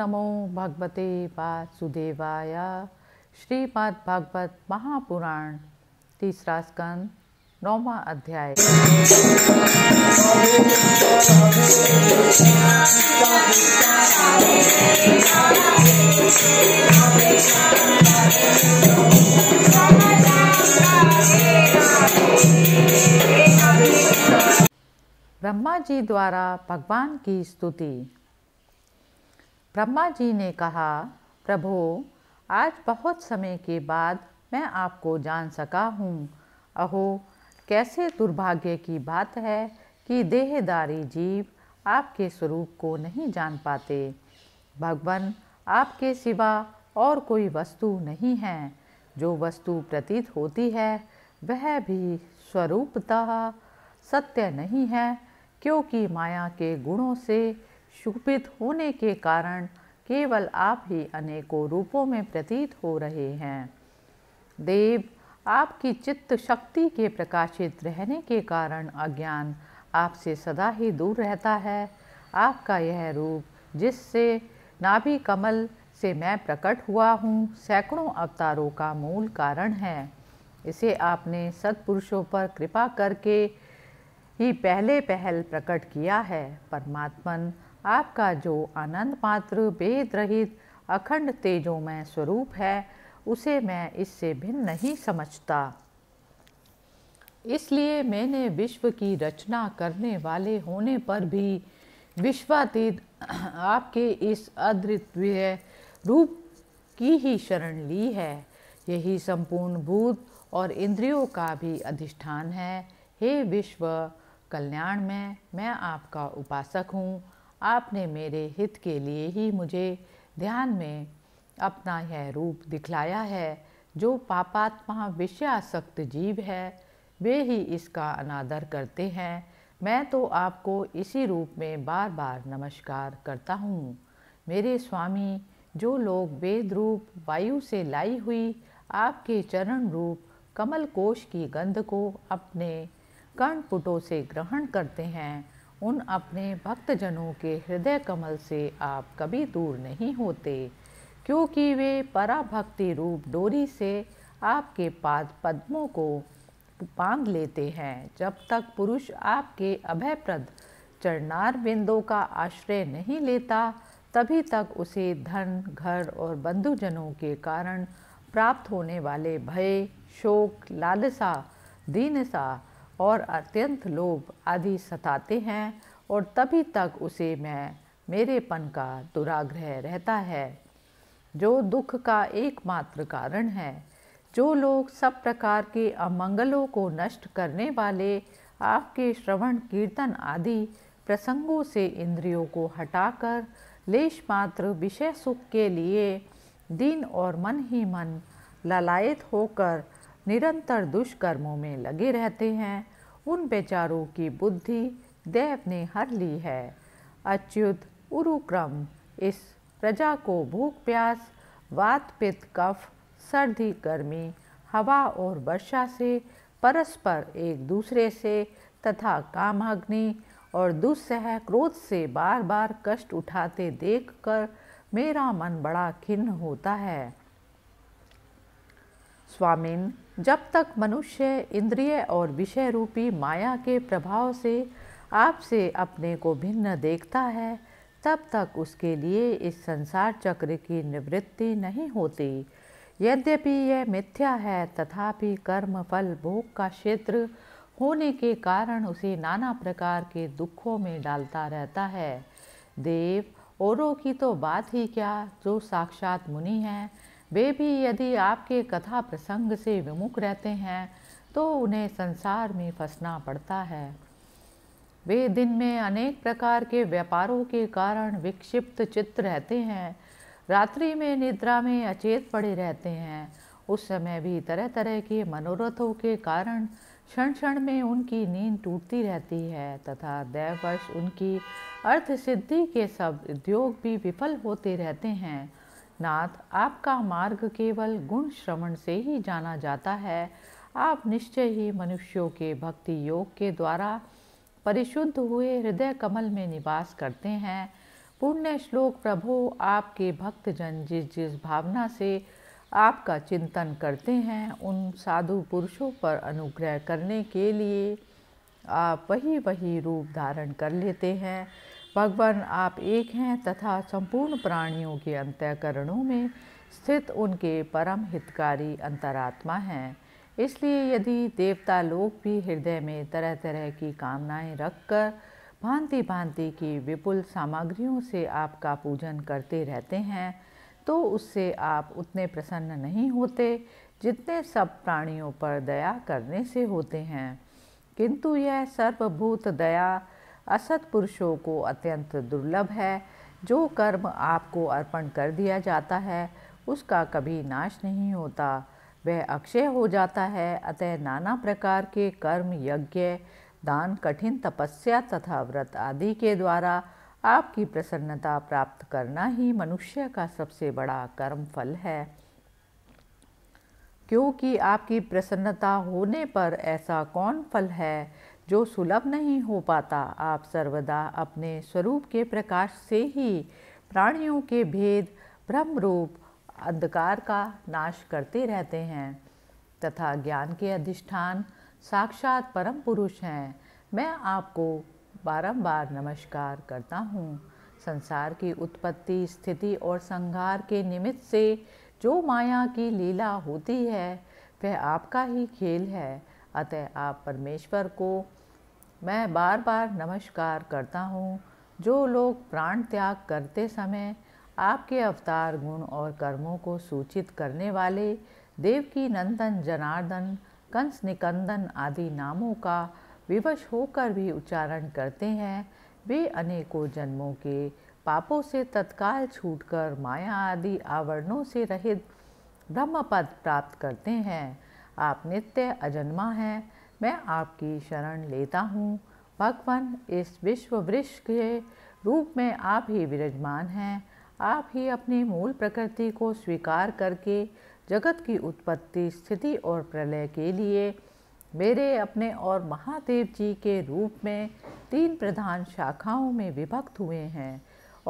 नमो भगवते वासुदेवाय श्रीमद भागवत महापुराण तीसरा स्कंद नौवा अध्याय ब्रह्मा जी द्वारा भगवान की स्तुति ब्रह्मा जी ने कहा प्रभो आज बहुत समय के बाद मैं आपको जान सका हूँ अहो कैसे दुर्भाग्य की बात है कि देहदारी जीव आपके स्वरूप को नहीं जान पाते भगवान आपके सिवा और कोई वस्तु नहीं है जो वस्तु प्रतीत होती है वह भी स्वरूपतः सत्य नहीं है क्योंकि माया के गुणों से शुभित होने के कारण केवल आप ही अनेकों रूपों में प्रतीत हो रहे हैं देव आपकी चित्त शक्ति के प्रकाशित रहने के कारण अज्ञान आपसे सदा ही दूर रहता है आपका यह रूप जिससे नाभि कमल से मैं प्रकट हुआ हूँ सैकड़ों अवतारों का मूल कारण है इसे आपने सत्पुरुषों पर कृपा करके ही पहले पहल प्रकट किया है परमात्मन आपका जो आनंद मात्र वेद रहित अखंड तेजोमय स्वरूप है उसे मैं इससे भिन्न नहीं समझता इसलिए मैंने विश्व की रचना करने वाले होने पर भी विश्वातीत आपके इस अद्वितीय रूप की ही शरण ली है यही संपूर्ण भूत और इंद्रियों का भी अधिष्ठान है हे विश्व कल्याण में मैं आपका उपासक हूँ आपने मेरे हित के लिए ही मुझे ध्यान में अपना यह रूप दिखलाया है जो पापात्मा विषयासक्त जीव है वे ही इसका अनादर करते हैं मैं तो आपको इसी रूप में बार बार नमस्कार करता हूँ मेरे स्वामी जो लोग वेद रूप वायु से लाई हुई आपके चरण रूप कमल कोश की गंध को अपने कर्णपुटों से ग्रहण करते हैं उन अपने भक्तजनों के हृदय कमल से आप कभी दूर नहीं होते क्योंकि वे पराभक्ति रूप डोरी से आपके पाद पद्मों को बांध लेते हैं जब तक पुरुष आपके अभयप्रद चरणार बिंदों का आश्रय नहीं लेता तभी तक उसे धन घर और बंधुजनों के कारण प्राप्त होने वाले भय शोक लालसा दीनसा और अत्यंत लोभ आदि सताते हैं और तभी तक उसे मैं मेरेपन का दुराग्रह रहता है जो दुख का एकमात्र कारण है जो लोग सब प्रकार के अमंगलों को नष्ट करने वाले आपके श्रवण कीर्तन आदि प्रसंगों से इंद्रियों को हटाकर लेश मात्र विषय सुख के लिए दिन और मन ही मन ललायत होकर निरंतर दुष्कर्मों में लगे रहते हैं उन बेचारों की बुद्धि देव ने हर ली है अच्युत उरुक्रम इस प्रजा को भूख प्यास वात पित्त कफ सर्दी गर्मी हवा और वर्षा से परस्पर एक दूसरे से तथा कामाग्नि और दुस्सह क्रोध से बार बार कष्ट उठाते देखकर मेरा मन बड़ा खिन्न होता है स्वामिन जब तक मनुष्य इंद्रिय और विषय रूपी माया के प्रभाव से आपसे अपने को भिन्न देखता है तब तक उसके लिए इस संसार चक्र की निवृत्ति नहीं होती यद्यपि यह मिथ्या है तथापि कर्म फल भोग का क्षेत्र होने के कारण उसे नाना प्रकार के दुखों में डालता रहता है देव औरों की तो बात ही क्या जो साक्षात मुनि हैं वे भी यदि आपके कथा प्रसंग से विमुख रहते हैं तो उन्हें संसार में फंसना पड़ता है वे दिन में अनेक प्रकार के व्यापारों के कारण विक्षिप्त चित्त रहते हैं रात्रि में निद्रा में अचेत पड़े रहते हैं उस समय भी तरह तरह के मनोरथों के कारण क्षण क्षण में उनकी नींद टूटती रहती है तथा दैववश उनकी अर्थ सिद्धि के सब उद्योग भी विफल होते रहते हैं नाथ आपका मार्ग केवल गुण श्रवण से ही जाना जाता है आप निश्चय ही मनुष्यों के भक्ति योग के द्वारा परिशुद्ध हुए हृदय कमल में निवास करते हैं पुण्य श्लोक प्रभु आपके भक्तजन जिस जिस भावना से आपका चिंतन करते हैं उन साधु पुरुषों पर अनुग्रह करने के लिए आप वही वही रूप धारण कर लेते हैं भगवान आप एक हैं तथा संपूर्ण प्राणियों के अंत्यकरणों में स्थित उनके परम हितकारी अंतरात्मा हैं इसलिए यदि देवता लोग भी हृदय में तरह तरह की कामनाएं रखकर भांति भांति की विपुल सामग्रियों से आपका पूजन करते रहते हैं तो उससे आप उतने प्रसन्न नहीं होते जितने सब प्राणियों पर दया करने से होते हैं किंतु यह सर्वभूत दया असत पुरुषों को अत्यंत दुर्लभ है जो कर्म आपको अर्पण कर दिया जाता है उसका कभी नाश नहीं होता वह अक्षय हो जाता है अतः नाना प्रकार के कर्म यज्ञ दान कठिन तपस्या तथा व्रत आदि के द्वारा आपकी प्रसन्नता प्राप्त करना ही मनुष्य का सबसे बड़ा कर्म फल है क्योंकि आपकी प्रसन्नता होने पर ऐसा कौन फल है जो सुलभ नहीं हो पाता आप सर्वदा अपने स्वरूप के प्रकाश से ही प्राणियों के भेद ब्रह्म रूप अंधकार का नाश करते रहते हैं तथा ज्ञान के अधिष्ठान साक्षात परम पुरुष हैं मैं आपको बारंबार नमस्कार करता हूँ संसार की उत्पत्ति स्थिति और संहार के निमित्त से जो माया की लीला होती है वह आपका ही खेल है अतः आप परमेश्वर को मैं बार बार नमस्कार करता हूँ जो लोग प्राण त्याग करते समय आपके अवतार गुण और कर्मों को सूचित करने वाले देवकी नंदन जनार्दन कंस निकंदन आदि नामों का विवश होकर भी उच्चारण करते हैं वे अनेकों जन्मों के पापों से तत्काल छूटकर माया आदि आवरणों से रहित ब्रह्मपद प्राप्त करते हैं आप नित्य अजन्मा हैं मैं आपकी शरण लेता हूँ भगवान इस विश्व वृक्ष के रूप में आप ही विराजमान हैं आप ही अपनी मूल प्रकृति को स्वीकार करके जगत की उत्पत्ति स्थिति और प्रलय के लिए मेरे अपने और महादेव जी के रूप में तीन प्रधान शाखाओं में विभक्त हुए हैं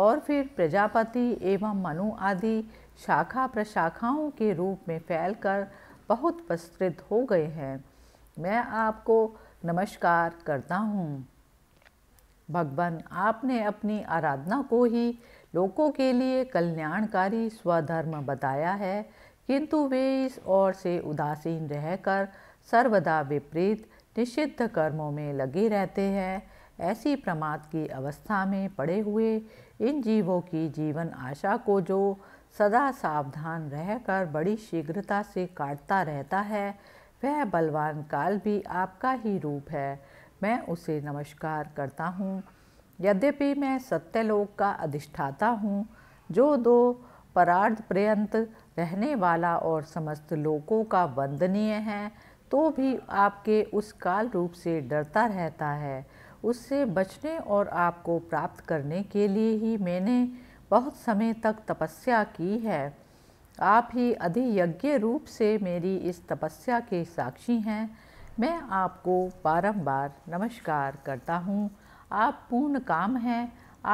और फिर प्रजापति एवं मनु आदि शाखा प्रशाखाओं के रूप में फैलकर बहुत विस्तृत हो गए हैं मैं आपको नमस्कार करता हूँ भगवान आपने अपनी आराधना को ही लोगों के लिए कल्याणकारी स्वधर्म बताया है किंतु वे इस ओर से उदासीन रहकर सर्वदा विपरीत निषिद्ध कर्मों में लगे रहते हैं ऐसी प्रमाद की अवस्था में पड़े हुए इन जीवों की जीवन आशा को जो सदा सावधान रहकर बड़ी शीघ्रता से काटता रहता है वह बलवान काल भी आपका ही रूप है मैं उसे नमस्कार करता हूँ यद्यपि मैं सत्यलोक का अधिष्ठाता हूँ जो दो परार्ध पर्यंत रहने वाला और समस्त लोकों का वंदनीय है तो भी आपके उस काल रूप से डरता रहता है उससे बचने और आपको प्राप्त करने के लिए ही मैंने बहुत समय तक तपस्या की है आप ही अधि यज्ञ रूप से मेरी इस तपस्या के साक्षी हैं मैं आपको बारंबार नमस्कार करता हूँ आप पूर्ण काम हैं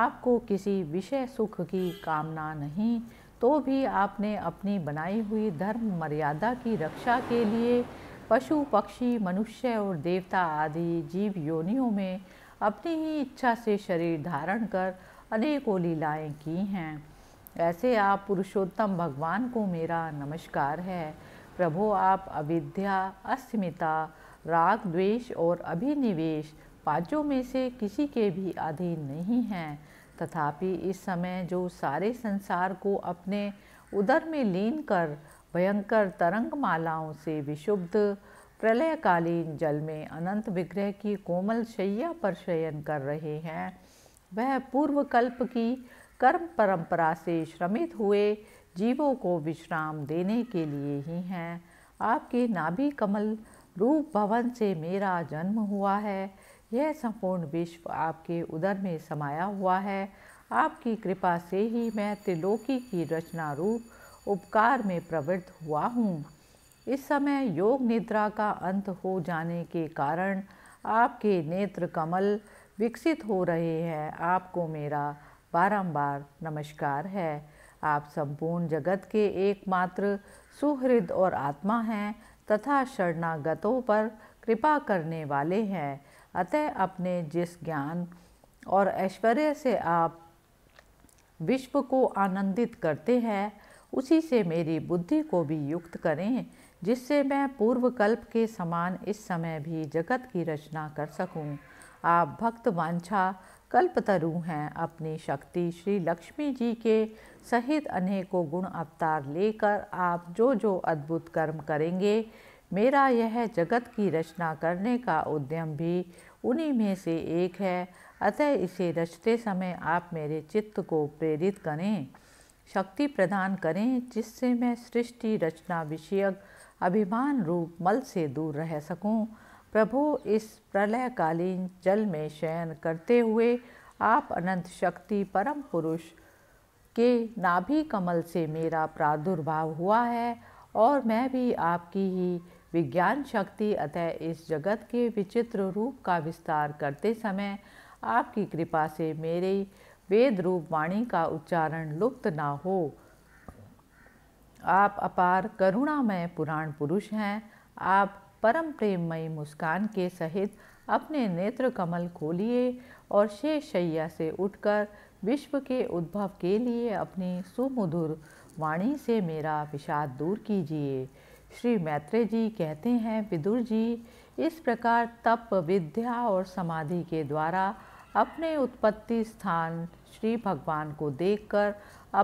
आपको किसी विषय सुख की कामना नहीं तो भी आपने अपनी बनाई हुई धर्म मर्यादा की रक्षा के लिए पशु पक्षी मनुष्य और देवता आदि जीव योनियों में अपनी ही इच्छा से शरीर धारण कर अनेकों लीलाएँ की हैं ऐसे आप पुरुषोत्तम भगवान को मेरा नमस्कार है प्रभो आप अविद्या अस्मिता राग द्वेष और अभिनिवेश पांचों में से किसी के भी अधीन नहीं हैं तथापि इस समय जो सारे संसार को अपने उदर में लीन कर भयंकर तरंग मालाओं से विशुद्ध प्रलयकालीन जल में अनंत विग्रह की कोमल शैया पर शयन कर रहे हैं वह पूर्व कल्प की कर्म परंपरा से श्रमित हुए जीवों को विश्राम देने के लिए ही हैं आपके नाभि कमल रूप भवन से मेरा जन्म हुआ है यह संपूर्ण विश्व आपके उदर में समाया हुआ है आपकी कृपा से ही मैं त्रिलोकी की रचना रूप उपकार में प्रवृत्त हुआ हूँ इस समय योग निद्रा का अंत हो जाने के कारण आपके नेत्र कमल विकसित हो रहे हैं आपको मेरा बारंबार नमस्कार है आप संपूर्ण जगत के एकमात्र सुहृद और आत्मा हैं तथा शरणागतों पर कृपा करने वाले हैं अतः अपने जिस ज्ञान और ऐश्वर्य से आप विश्व को आनंदित करते हैं उसी से मेरी बुद्धि को भी युक्त करें जिससे मैं पूर्व कल्प के समान इस समय भी जगत की रचना कर सकूं। आप भक्त वांछा कल्पतरु हैं अपनी शक्ति श्री लक्ष्मी जी के सहित अनेकों गुण अवतार लेकर आप जो जो अद्भुत कर्म करेंगे मेरा यह जगत की रचना करने का उद्यम भी उन्हीं में से एक है अतः इसे रचते समय आप मेरे चित्त को प्रेरित करें शक्ति प्रदान करें जिससे मैं सृष्टि रचना विषयक अभिमान रूप मल से दूर रह सकूं प्रभु इस प्रलयकालीन जल में शयन करते हुए आप अनंत शक्ति परम पुरुष के नाभि कमल से मेरा प्रादुर्भाव हुआ है और मैं भी आपकी ही विज्ञान शक्ति अतः इस जगत के विचित्र रूप का विस्तार करते समय आपकी कृपा से मेरे वेद रूप वाणी का उच्चारण लुप्त ना हो आप अपार करुणामय पुराण पुरुष हैं आप परम प्रेममयी मुस्कान के सहित अपने नेत्र कमल खोलिए और शेष शैया से उठकर विश्व के उद्भव के लिए अपनी सुमधुर वाणी से मेरा विषाद दूर कीजिए श्री मैत्रेय जी कहते हैं विदुर जी इस प्रकार तप विद्या और समाधि के द्वारा अपने उत्पत्ति स्थान श्री भगवान को देखकर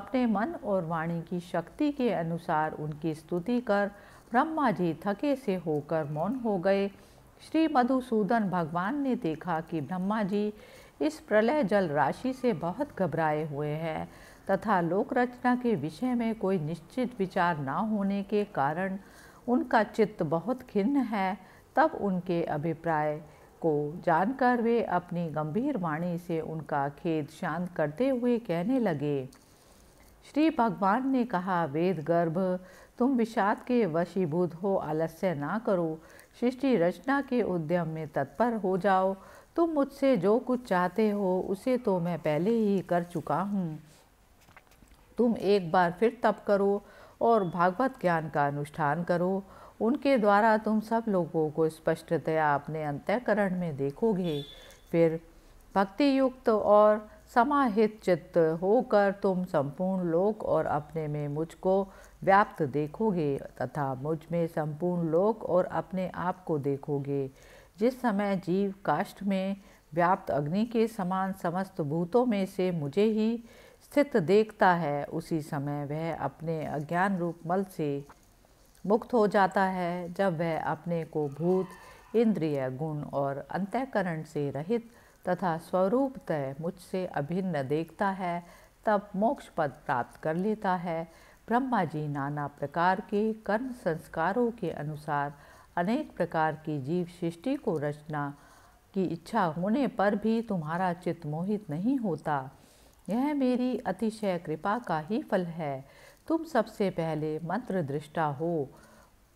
अपने मन और वाणी की शक्ति के अनुसार उनकी स्तुति कर ब्रह्मा जी थके से होकर मौन हो गए श्री मधुसूदन भगवान ने देखा कि ब्रह्मा जी इस प्रलय जल राशि से बहुत घबराए हुए हैं तथा लोक रचना के विषय में कोई निश्चित विचार ना होने के कारण उनका चित्त बहुत खिन्न है तब उनके अभिप्राय को जानकर वे अपनी गंभीर वाणी से उनका खेद शांत करते हुए कहने लगे श्री भगवान ने कहा वेद गर्भ तुम विषाद के वशीभूत हो आलस्य ना करो सृष्टि रचना के उद्यम में तत्पर हो जाओ तुम मुझसे जो कुछ चाहते हो उसे तो मैं पहले ही कर चुका हूँ तुम एक बार फिर तप करो और भागवत ज्ञान का अनुष्ठान करो उनके द्वारा तुम सब लोगों को स्पष्टतया अपने अंत्यकरण में देखोगे फिर भक्ति युक्त और समाहित चित्त होकर तुम संपूर्ण लोक और अपने में मुझको व्याप्त देखोगे तथा मुझ में संपूर्ण लोक और अपने आप को देखोगे जिस समय जीव काष्ठ में व्याप्त अग्नि के समान समस्त भूतों में से मुझे ही स्थित देखता है उसी समय वह अपने अज्ञान रूप मल से मुक्त हो जाता है जब वह अपने को भूत इंद्रिय गुण और अंत्यकरण से रहित तथा स्वरूपतः मुझसे अभिन्न देखता है तब मोक्ष पद प्राप्त कर लेता है ब्रह्मा जी नाना प्रकार के कर्म संस्कारों के अनुसार अनेक प्रकार की जीव सृष्टि को रचना की इच्छा होने पर भी तुम्हारा चित्त मोहित नहीं होता यह मेरी अतिशय कृपा का ही फल है तुम सबसे पहले मंत्र दृष्टा हो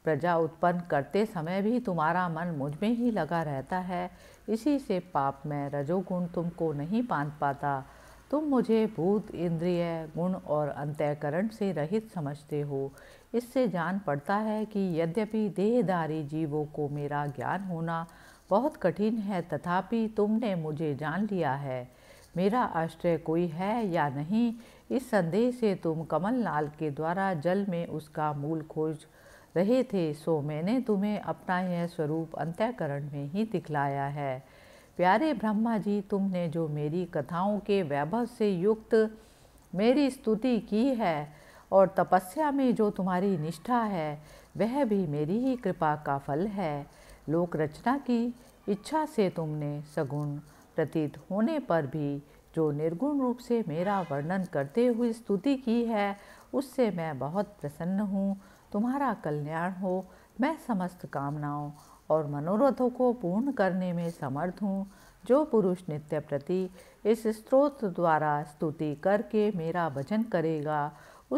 प्रजा उत्पन्न करते समय भी तुम्हारा मन मुझ में ही लगा रहता है इसी से पाप में रजोगुण तुमको नहीं बांध पाता तुम मुझे भूत इंद्रिय गुण और अंतःकरण से रहित समझते हो इससे जान पड़ता है कि यद्यपि देहधारी जीवों को मेरा ज्ञान होना बहुत कठिन है तथापि तुमने मुझे जान लिया है मेरा आश्रय कोई है या नहीं इस संदेह से तुम कमलनाल के द्वारा जल में उसका मूल खोज रहे थे सो मैंने तुम्हें अपना यह स्वरूप अंत्यकरण में ही दिखलाया है प्यारे ब्रह्मा जी तुमने जो मेरी कथाओं के वैभव से युक्त मेरी स्तुति की है और तपस्या में जो तुम्हारी निष्ठा है वह भी मेरी ही कृपा का फल है लोक रचना की इच्छा से तुमने सगुण प्रतीत होने पर भी जो निर्गुण रूप से मेरा वर्णन करते हुए स्तुति की है उससे मैं बहुत प्रसन्न हूँ तुम्हारा कल्याण हो मैं समस्त कामनाओं और मनोरथों को पूर्ण करने में समर्थ हूँ जो पुरुष नित्य प्रति इस स्त्रोत द्वारा स्तुति करके मेरा भजन करेगा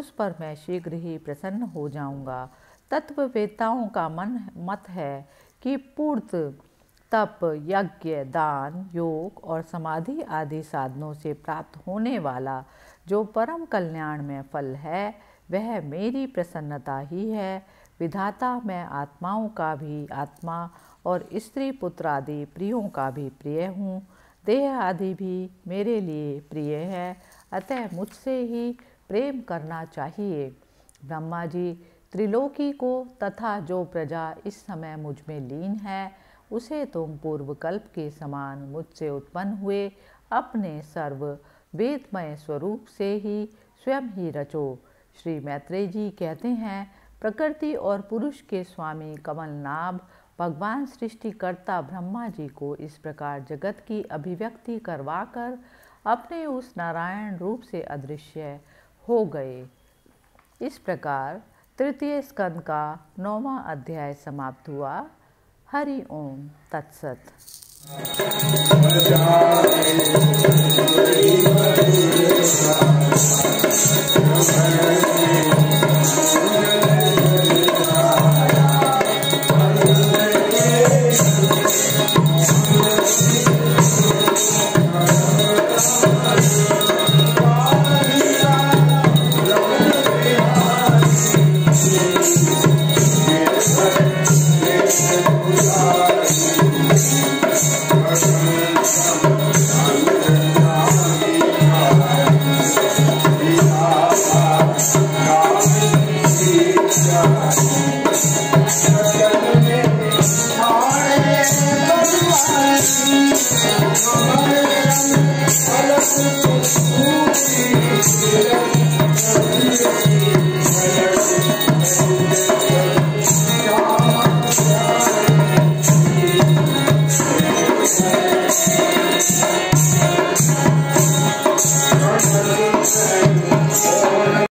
उस पर मैं शीघ्र ही प्रसन्न हो जाऊँगा तत्ववेताओं का मन मत है कि पूर्त तप यज्ञ दान योग और समाधि आदि साधनों से प्राप्त होने वाला जो परम कल्याण में फल है वह मेरी प्रसन्नता ही है विधाता मैं आत्माओं का भी आत्मा और स्त्री पुत्र आदि प्रियों का भी प्रिय हूँ देह आदि भी मेरे लिए प्रिय है अतः मुझसे ही प्रेम करना चाहिए ब्रह्मा जी त्रिलोकी को तथा जो प्रजा इस समय मुझ में लीन है उसे तुम पूर्वकल्प के समान मुझसे उत्पन्न हुए अपने सर्व वेदमय स्वरूप से ही स्वयं ही रचो श्री मैत्रेय जी कहते हैं प्रकृति और पुरुष के स्वामी कमलनाभ भगवान सृष्टिकर्ता ब्रह्मा जी को इस प्रकार जगत की अभिव्यक्ति करवाकर अपने उस नारायण रूप से अदृश्य हो गए इस प्रकार तृतीय स्कंद का नौवा अध्याय समाप्त हुआ हरि ओम तत्सत